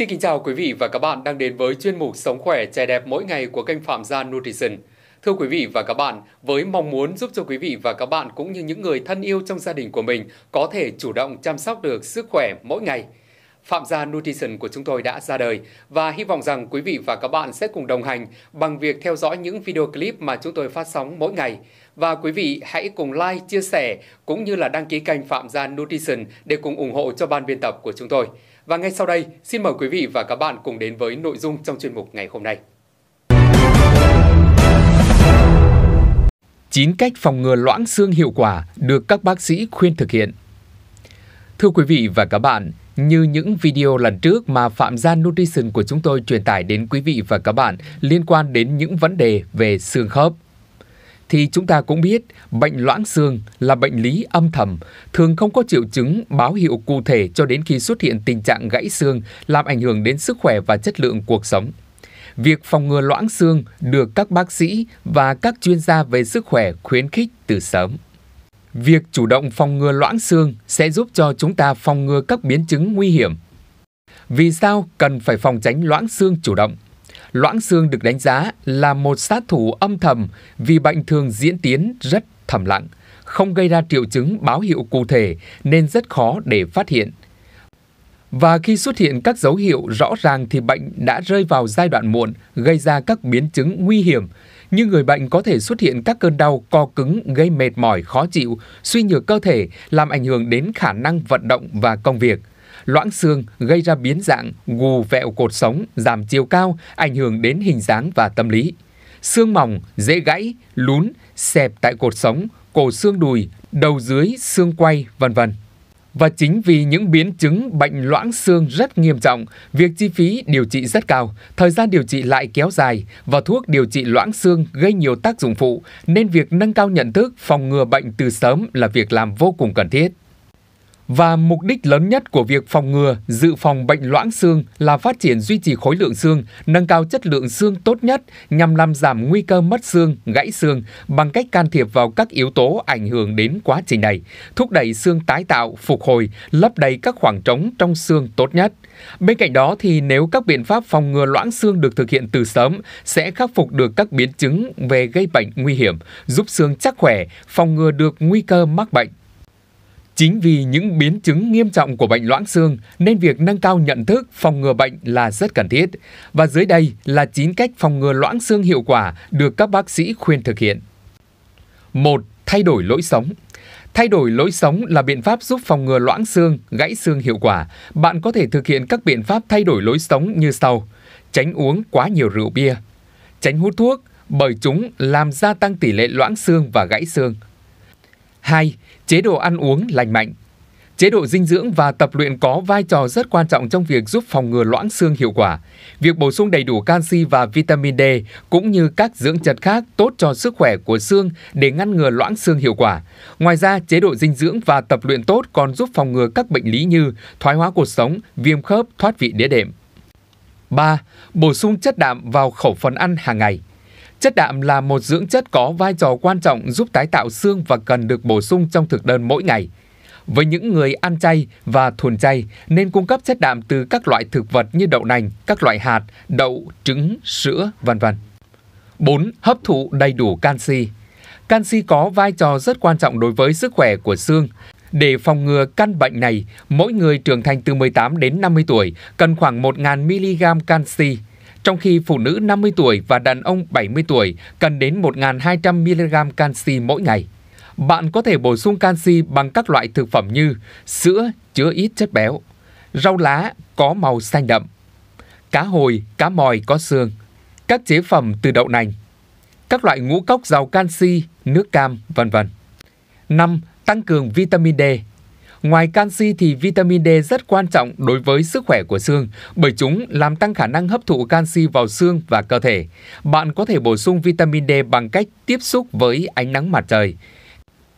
Xin kính chào quý vị và các bạn đang đến với chuyên mục Sống khỏe trẻ đẹp mỗi ngày của kênh Phạm Gia Nutrition. Thưa quý vị và các bạn, với mong muốn giúp cho quý vị và các bạn cũng như những người thân yêu trong gia đình của mình có thể chủ động chăm sóc được sức khỏe mỗi ngày, Phạm Gia Nutrition của chúng tôi đã ra đời và hy vọng rằng quý vị và các bạn sẽ cùng đồng hành bằng việc theo dõi những video clip mà chúng tôi phát sóng mỗi ngày. Và quý vị hãy cùng like, chia sẻ cũng như là đăng ký kênh Phạm Gia Nutrition để cùng ủng hộ cho ban biên tập của chúng tôi. Và ngay sau đây, xin mời quý vị và các bạn cùng đến với nội dung trong chuyên mục ngày hôm nay. 9 cách phòng ngừa loãng xương hiệu quả được các bác sĩ khuyên thực hiện. Thưa quý vị và các bạn, như những video lần trước mà Phạm Gian Nutrition của chúng tôi truyền tải đến quý vị và các bạn liên quan đến những vấn đề về xương khớp thì chúng ta cũng biết bệnh loãng xương là bệnh lý âm thầm, thường không có triệu chứng báo hiệu cụ thể cho đến khi xuất hiện tình trạng gãy xương làm ảnh hưởng đến sức khỏe và chất lượng cuộc sống. Việc phòng ngừa loãng xương được các bác sĩ và các chuyên gia về sức khỏe khuyến khích từ sớm. Việc chủ động phòng ngừa loãng xương sẽ giúp cho chúng ta phòng ngừa các biến chứng nguy hiểm. Vì sao cần phải phòng tránh loãng xương chủ động? Loãng xương được đánh giá là một sát thủ âm thầm vì bệnh thường diễn tiến rất thầm lặng, không gây ra triệu chứng báo hiệu cụ thể nên rất khó để phát hiện. Và khi xuất hiện các dấu hiệu rõ ràng thì bệnh đã rơi vào giai đoạn muộn, gây ra các biến chứng nguy hiểm, như người bệnh có thể xuất hiện các cơn đau co cứng gây mệt mỏi khó chịu, suy nhược cơ thể, làm ảnh hưởng đến khả năng vận động và công việc loãng xương gây ra biến dạng, gù vẹo cột sống, giảm chiều cao, ảnh hưởng đến hình dáng và tâm lý. Xương mỏng, dễ gãy, lún, xẹp tại cột sống, cổ xương đùi, đầu dưới, xương quay, vân vân. Và chính vì những biến chứng bệnh loãng xương rất nghiêm trọng, việc chi phí điều trị rất cao, thời gian điều trị lại kéo dài và thuốc điều trị loãng xương gây nhiều tác dụng phụ, nên việc nâng cao nhận thức phòng ngừa bệnh từ sớm là việc làm vô cùng cần thiết. Và mục đích lớn nhất của việc phòng ngừa, dự phòng bệnh loãng xương là phát triển duy trì khối lượng xương, nâng cao chất lượng xương tốt nhất nhằm làm giảm nguy cơ mất xương, gãy xương bằng cách can thiệp vào các yếu tố ảnh hưởng đến quá trình này, thúc đẩy xương tái tạo, phục hồi, lấp đầy các khoảng trống trong xương tốt nhất. Bên cạnh đó thì nếu các biện pháp phòng ngừa loãng xương được thực hiện từ sớm sẽ khắc phục được các biến chứng về gây bệnh nguy hiểm, giúp xương chắc khỏe, phòng ngừa được nguy cơ mắc bệnh. Chính vì những biến chứng nghiêm trọng của bệnh loãng xương nên việc nâng cao nhận thức phòng ngừa bệnh là rất cần thiết. Và dưới đây là 9 cách phòng ngừa loãng xương hiệu quả được các bác sĩ khuyên thực hiện. 1. Thay đổi lối sống Thay đổi lối sống là biện pháp giúp phòng ngừa loãng xương, gãy xương hiệu quả. Bạn có thể thực hiện các biện pháp thay đổi lối sống như sau. Tránh uống quá nhiều rượu bia. Tránh hút thuốc, bởi chúng làm gia tăng tỷ lệ loãng xương và gãy xương. 2. Chế độ ăn uống lành mạnh. Chế độ dinh dưỡng và tập luyện có vai trò rất quan trọng trong việc giúp phòng ngừa loãng xương hiệu quả. Việc bổ sung đầy đủ canxi và vitamin D cũng như các dưỡng chất khác tốt cho sức khỏe của xương để ngăn ngừa loãng xương hiệu quả. Ngoài ra, chế độ dinh dưỡng và tập luyện tốt còn giúp phòng ngừa các bệnh lý như thoái hóa cuộc sống, viêm khớp, thoát vị đĩa đệm. 3. Bổ sung chất đạm vào khẩu phần ăn hàng ngày. Chất đạm là một dưỡng chất có vai trò quan trọng giúp tái tạo xương và cần được bổ sung trong thực đơn mỗi ngày. Với những người ăn chay và thuần chay nên cung cấp chất đạm từ các loại thực vật như đậu nành, các loại hạt, đậu, trứng, sữa, vân vân. 4. Hấp thụ đầy đủ canxi. Canxi có vai trò rất quan trọng đối với sức khỏe của xương. Để phòng ngừa căn bệnh này, mỗi người trưởng thành từ 18 đến 50 tuổi cần khoảng 1.000 mg canxi trong khi phụ nữ 50 tuổi và đàn ông 70 tuổi cần đến 1.200mg canxi mỗi ngày. Bạn có thể bổ sung canxi bằng các loại thực phẩm như sữa chứa ít chất béo, rau lá có màu xanh đậm, cá hồi, cá mòi có xương, các chế phẩm từ đậu nành, các loại ngũ cốc giàu canxi, nước cam, vân vân. 5. Tăng cường vitamin D Ngoài canxi thì vitamin D rất quan trọng đối với sức khỏe của xương bởi chúng làm tăng khả năng hấp thụ canxi vào xương và cơ thể. Bạn có thể bổ sung vitamin D bằng cách tiếp xúc với ánh nắng mặt trời.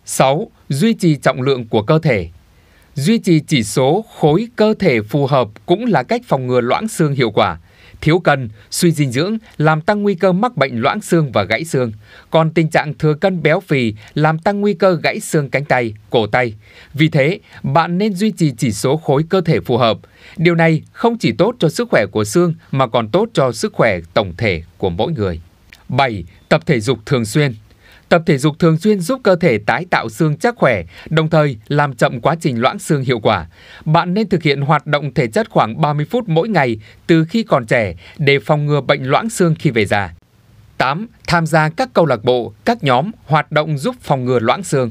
6. Duy trì trọng lượng của cơ thể Duy trì chỉ số khối cơ thể phù hợp cũng là cách phòng ngừa loãng xương hiệu quả thiếu cân, suy dinh dưỡng làm tăng nguy cơ mắc bệnh loãng xương và gãy xương, còn tình trạng thừa cân béo phì làm tăng nguy cơ gãy xương cánh tay, cổ tay. Vì thế, bạn nên duy trì chỉ số khối cơ thể phù hợp. Điều này không chỉ tốt cho sức khỏe của xương mà còn tốt cho sức khỏe tổng thể của mỗi người. 7. Tập thể dục thường xuyên Tập thể dục thường xuyên giúp cơ thể tái tạo xương chắc khỏe, đồng thời làm chậm quá trình loãng xương hiệu quả. Bạn nên thực hiện hoạt động thể chất khoảng 30 phút mỗi ngày từ khi còn trẻ để phòng ngừa bệnh loãng xương khi về già. 8. Tham gia các câu lạc bộ, các nhóm hoạt động giúp phòng ngừa loãng xương.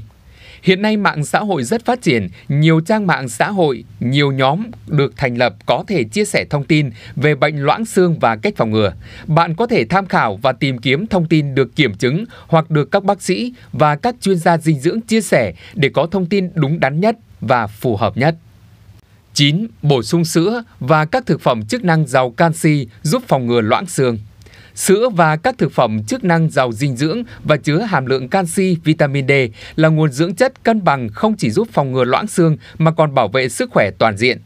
Hiện nay mạng xã hội rất phát triển, nhiều trang mạng xã hội, nhiều nhóm được thành lập có thể chia sẻ thông tin về bệnh loãng xương và cách phòng ngừa. Bạn có thể tham khảo và tìm kiếm thông tin được kiểm chứng hoặc được các bác sĩ và các chuyên gia dinh dưỡng chia sẻ để có thông tin đúng đắn nhất và phù hợp nhất. 9. Bổ sung sữa và các thực phẩm chức năng giàu canxi giúp phòng ngừa loãng xương. Sữa và các thực phẩm chức năng giàu dinh dưỡng và chứa hàm lượng canxi, vitamin D là nguồn dưỡng chất cân bằng không chỉ giúp phòng ngừa loãng xương mà còn bảo vệ sức khỏe toàn diện.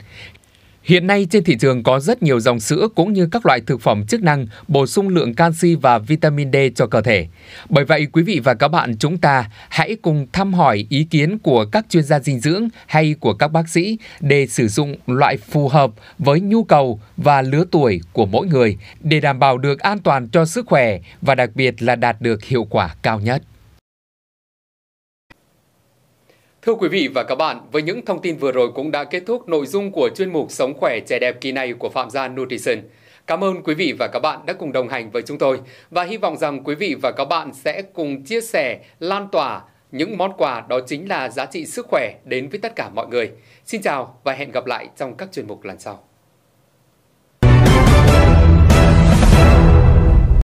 Hiện nay trên thị trường có rất nhiều dòng sữa cũng như các loại thực phẩm chức năng bổ sung lượng canxi và vitamin D cho cơ thể. Bởi vậy quý vị và các bạn chúng ta hãy cùng thăm hỏi ý kiến của các chuyên gia dinh dưỡng hay của các bác sĩ để sử dụng loại phù hợp với nhu cầu và lứa tuổi của mỗi người để đảm bảo được an toàn cho sức khỏe và đặc biệt là đạt được hiệu quả cao nhất. Thưa quý vị và các bạn, với những thông tin vừa rồi cũng đã kết thúc nội dung của chuyên mục Sống khỏe trẻ đẹp kỳ này của Phạm Gia Nutrition. Cảm ơn quý vị và các bạn đã cùng đồng hành với chúng tôi và hy vọng rằng quý vị và các bạn sẽ cùng chia sẻ, lan tỏa những món quà đó chính là giá trị sức khỏe đến với tất cả mọi người. Xin chào và hẹn gặp lại trong các chuyên mục lần sau.